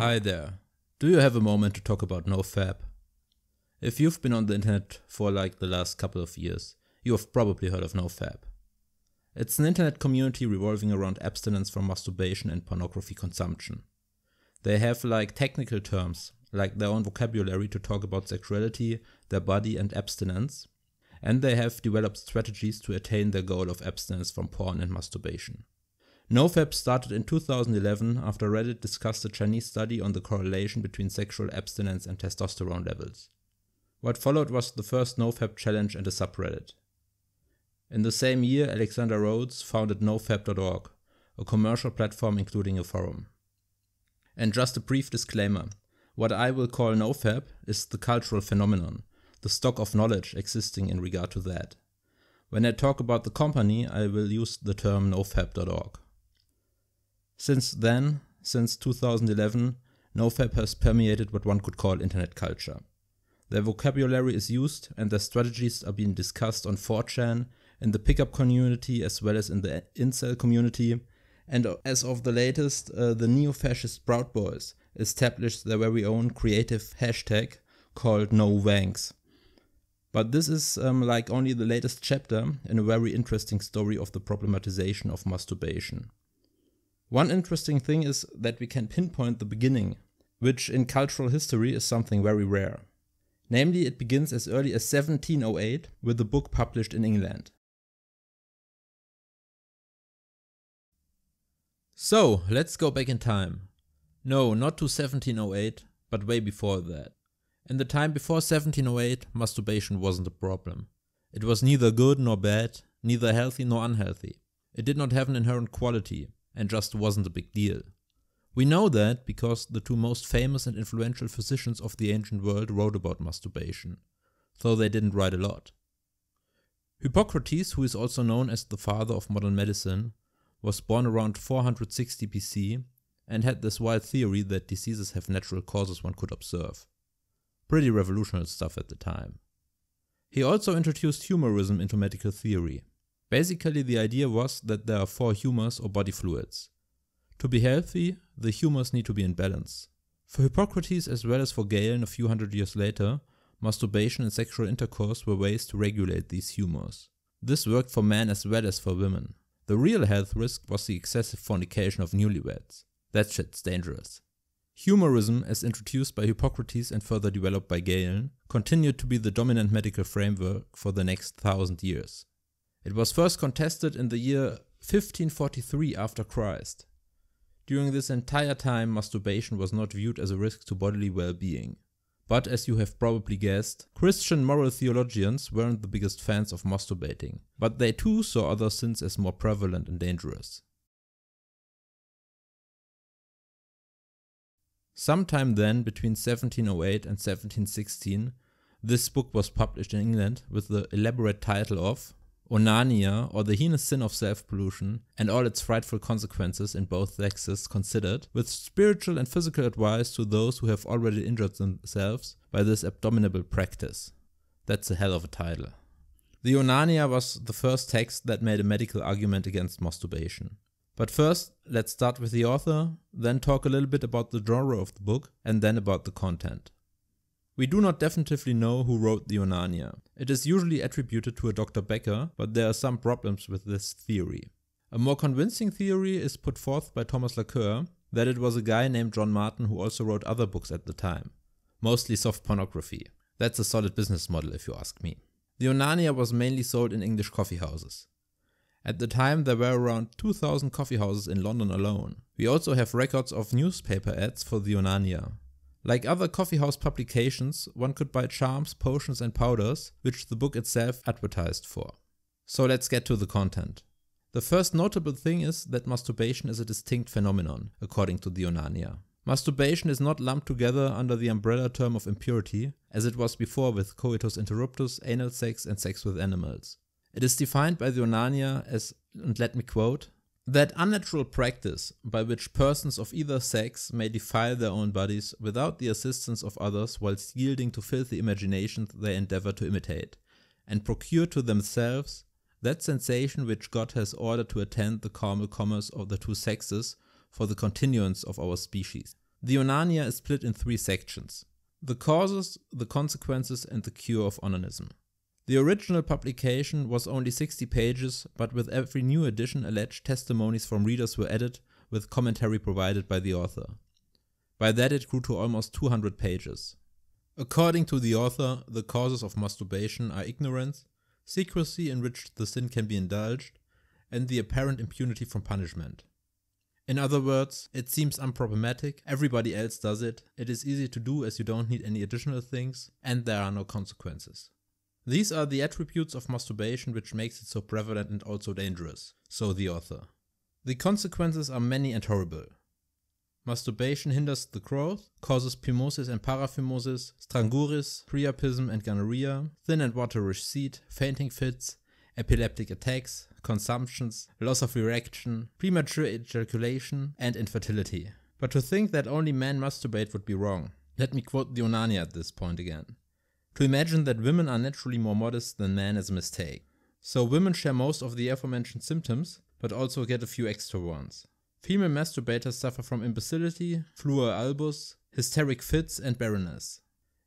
Hi there. Do you have a moment to talk about NoFap? If you've been on the internet for like the last couple of years, you have probably heard of NoFap. It's an internet community revolving around abstinence from masturbation and pornography consumption. They have like technical terms, like their own vocabulary to talk about sexuality, their body, and abstinence, and they have developed strategies to attain their goal of abstinence from porn and masturbation. NoFap started in 2011 after Reddit discussed a Chinese study on the correlation between sexual abstinence and testosterone levels. What followed was the first NoFap challenge and a subreddit. In the same year, Alexander Rhodes founded nofap.org, a commercial platform including a forum. And just a brief disclaimer what I will call nofap is the cultural phenomenon, the stock of knowledge existing in regard to that. When I talk about the company, I will use the term nofap.org. Since then, since 2011, NoFap has permeated what one could call internet culture. Their vocabulary is used and their strategies are being discussed on 4chan, in the pickup community, as well as in the incel community. And as of the latest, uh, the neo fascist Proud Boys established their very own creative hashtag called NoVanks. But this is um, like only the latest chapter in a very interesting story of the problematization of masturbation. One interesting thing is that we can pinpoint the beginning, which in cultural history is something very rare. Namely, it begins as early as 1708 with a book published in England. So, let's go back in time. No, not to 1708, but way before that. In the time before 1708, masturbation wasn't a problem. It was neither good nor bad, neither healthy nor unhealthy. It did not have an inherent quality and just wasn't a big deal. We know that because the two most famous and influential physicians of the ancient world wrote about masturbation, though they didn't write a lot. Hippocrates, who is also known as the father of modern medicine, was born around 460 BC and had this wild theory that diseases have natural causes one could observe. Pretty revolutionary stuff at the time. He also introduced humorism into medical theory, Basically, the idea was that there are four humors or body fluids. To be healthy, the humors need to be in balance. For Hippocrates as well as for Galen a few hundred years later, masturbation and sexual intercourse were ways to regulate these humors. This worked for men as well as for women. The real health risk was the excessive fornication of newlyweds. That shit's dangerous. Humorism, as introduced by Hippocrates and further developed by Galen, continued to be the dominant medical framework for the next thousand years. It was first contested in the year 1543 after Christ. During this entire time, masturbation was not viewed as a risk to bodily well being. But as you have probably guessed, Christian moral theologians weren't the biggest fans of masturbating, but they too saw other sins as more prevalent and dangerous. Sometime then, between 1708 and 1716, this book was published in England with the elaborate title of Onania, or the heinous sin of self pollution, and all its frightful consequences in both sexes considered, with spiritual and physical advice to those who have already injured themselves by this abominable practice. That's a hell of a title. The Onania was the first text that made a medical argument against masturbation. But first, let's start with the author, then talk a little bit about the genre of the book, and then about the content. We do not definitively know who wrote the Onania. It is usually attributed to a Dr. Becker, but there are some problems with this theory. A more convincing theory is put forth by Thomas Lacour that it was a guy named John Martin who also wrote other books at the time, mostly soft pornography. That's a solid business model if you ask me. The Onania was mainly sold in English coffeehouses. At the time, there were around 2,000 coffeehouses in London alone. We also have records of newspaper ads for the Onania. Like other coffeehouse publications, one could buy charms, potions, and powders, which the book itself advertised for. So let's get to the content. The first notable thing is that masturbation is a distinct phenomenon, according to the Onania. Masturbation is not lumped together under the umbrella term of impurity, as it was before with coitus interruptus, anal sex, and sex with animals. It is defined by the Onania as, and let me quote, that unnatural practice by which persons of either sex may defile their own bodies without the assistance of others whilst yielding to filthy imaginations they endeavour to imitate, and procure to themselves that sensation which God has ordered to attend the carnal commerce of the two sexes for the continuance of our species. The Onania is split in three sections the causes, the consequences, and the cure of onanism. The original publication was only 60 pages, but with every new edition alleged testimonies from readers were added, with commentary provided by the author. By that it grew to almost 200 pages. According to the author, the causes of masturbation are ignorance, secrecy in which the sin can be indulged, and the apparent impunity from punishment. In other words, it seems unproblematic, everybody else does it, it is easy to do as you don't need any additional things, and there are no consequences. These are the attributes of masturbation which makes it so prevalent and also dangerous, so the author. The consequences are many and horrible. Masturbation hinders the growth, causes phimosis and paraphimosis, stranguris, priapism and gonorrhea, thin and waterish seed, fainting fits, epileptic attacks, consumptions, loss of erection, premature ejaculation, and infertility. But to think that only men masturbate would be wrong. Let me quote the Onania at this point again. To imagine that women are naturally more modest than men is a mistake. So women share most of the aforementioned symptoms, but also get a few extra ones. Female masturbators suffer from imbecility, fluor albus, hysteric fits and barrenness.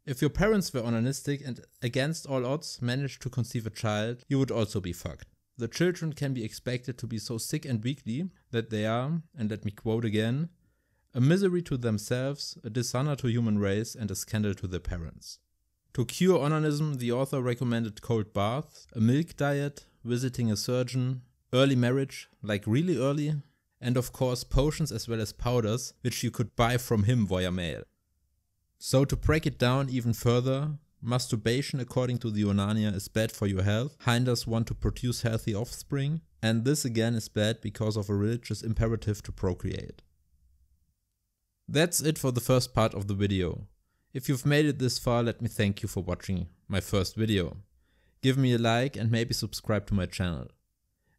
If your parents were onanistic and against all odds managed to conceive a child, you would also be fucked. The children can be expected to be so sick and weakly that they are, and let me quote again, a misery to themselves, a dishonor to human race, and a scandal to their parents. To cure onanism, the author recommended cold baths, a milk diet, visiting a surgeon, early marriage, like really early, and of course potions as well as powders, which you could buy from him via mail. So to break it down even further, masturbation according to the Onania is bad for your health, hinders one to produce healthy offspring, and this again is bad because of a religious imperative to procreate. That's it for the first part of the video. If you've made it this far, let me thank you for watching my first video. Give me a like and maybe subscribe to my channel.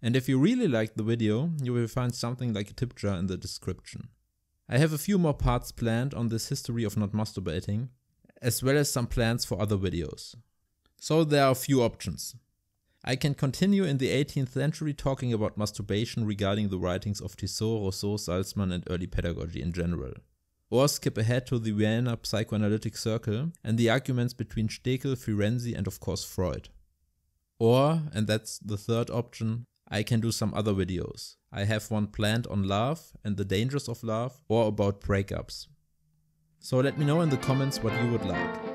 And if you really liked the video, you will find something like a tip jar in the description. I have a few more parts planned on this history of not masturbating, as well as some plans for other videos. So there are a few options. I can continue in the 18th century talking about masturbation regarding the writings of Tissot, Rousseau, Salzmann and early pedagogy in general or skip ahead to the Vienna psychoanalytic circle and the arguments between Stekel, Firenze, and of course Freud. Or, and that's the third option, I can do some other videos. I have one planned on love and the dangers of love or about breakups. So let me know in the comments what you would like.